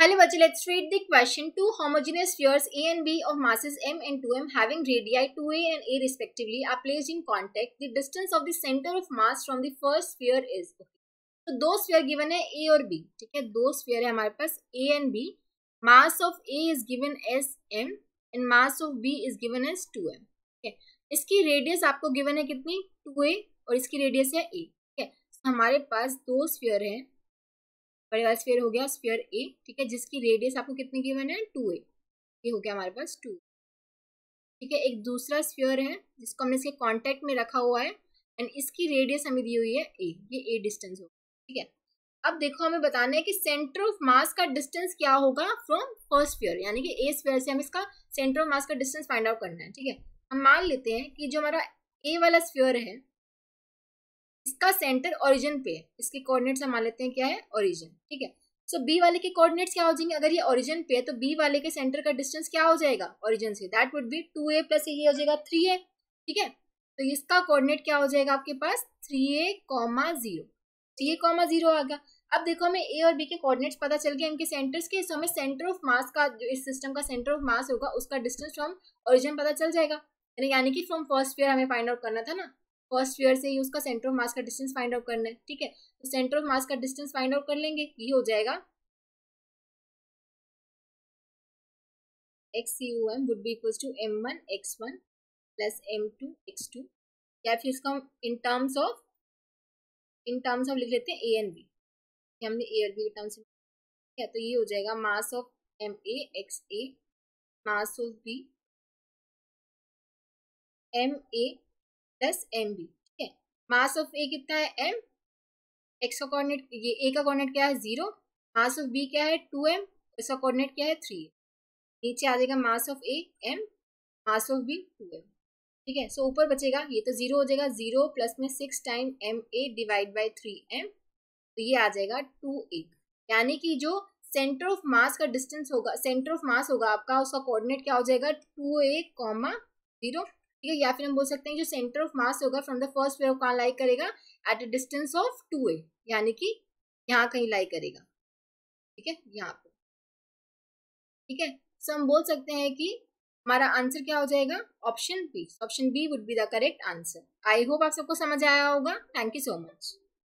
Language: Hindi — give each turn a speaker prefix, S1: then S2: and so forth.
S1: हेलो बच्चे let's read the question two homogeneous spheres A and B of masses M and two M having radii two A and A respectively are placed in contact the distance of the centre of mass from the first sphere is तो दो स्फीयर गिवन है ए और बी ठीक है दो स्फीयर है हमारे पास A and B mass of A is given as M and mass of B is given as two M ठीक है इसकी रेडियस आपको गिवन है कितनी टू ए और इसकी रेडियस है ए ठीक है हमारे पास दो स्फीयर है वाला स्पेयर हो गया स्पेयर ए ठीक है जिसकी रेडियस आपको कितने गिवन है टू ए ये हो गया हमारे पास टू ठीक है एक दूसरा स्पेयर है जिसको हमने इसके कॉन्टैक्ट में रखा हुआ है एंड इसकी रेडियस हमें दी हुई है ए ये ए डिस्टेंस होगा ठीक है अब देखो हमें बताना है कि सेंटर ऑफ मास का डिस्टेंस क्या होगा फ्रॉम फर्स्ट स्पेयर यानी कि ए स्पेयर से हम इसका सेंटर ऑफ मास का डिस्टेंस फाइंड आउट करना है ठीक है हम मान लेते हैं कि जो हमारा ए वाला स्पेयर है इसका सेंटर ओरिजिन पे है इसके कोऑर्डिनेट्स हम मान लेते हैं क्या है ओरिजिन ठीक है सो so, बी वाले के कोऑर्डिनेट्स क्या हो जाएंगे अगर ये ओरिजिन पे है तो बी वाले के सेंटर का डिस्टेंस क्या हो जाएगा ओरिजिन से that would be two A plus ये हो जाएगा थ्री ए ठीक है तो इसका कोऑर्डिनेट क्या हो जाएगा आपके पास three A comma zero three A comma zero आ गया अब देखो हमें ए और बी के कोऑर्डिनेट्स पता चल गए इनके सेंटर्स के हमें सेंटर ऑफ मास का जो इस सिस्टम का सेंटर ऑफ मास होगा उसका डिस्टेंस फ्रॉम ओरिजिन पता चल जाएगा यानी कि फ्रॉम फर्स्ट पेयर हमें फाइंड आउट करना था ना फर्स्ट फेयर से ही उसका सेंटर ऑफ मास का
S2: डिस्टेंस फाइंड आउट करना है ठीक है तो सेंटर ऑफ मास का डिस्टेंस फाइंड आउट कर लेंगे ये हो जाएगा X C U M would be equal to M one X one plus M two X two या फिर उसका in terms of in terms हम लिख लेते हैं ए एन बी हमने ए एन बी के टर्म्स ठीक है तो ये हो जाएगा mass of M A X A mass of B M A plus M B ठीक है मास ऑफ ए कितना है एम एक्स का कोऑर्डिनेट ये ए का कोऑर्डिनेट क्या है जीरो मास ऑफ बी क्या है
S1: टू एम इसका कोऑर्डिनेट क्या है थ्री नीचे आ जाएगा mass of A M mass of B two M ठीक है सो ऊपर बचेगा ये तो जीरो हो जाएगा जीरो प्लस में six time M A divide by three M तो ये आ जाएगा टू ए यानी कि जो सेंटर ऑफ मास का डिस्टेंस होगा सेंटर ऑफ मास होगा आपका उसका कोऑर्डिनेट क्या हो जाएगा टू ए कॉमा जीरो ठीक है या फिर हम बोल सकते हैं जो सेंटर ऑफ मास होगा फ्रॉम द फर्स्ट पेयर कहाँ लाइक करेगा
S2: at a distance of two A यानी कि यहाँ कहीं लाइक करेगा ठीक है यहाँ पे ठीक है सो हम बोल सकते हैं कि हमारा आंसर क्या हो जाएगा option B option B would be the correct answer I hope आप सबको समझ आया होगा थैंक यू सो मच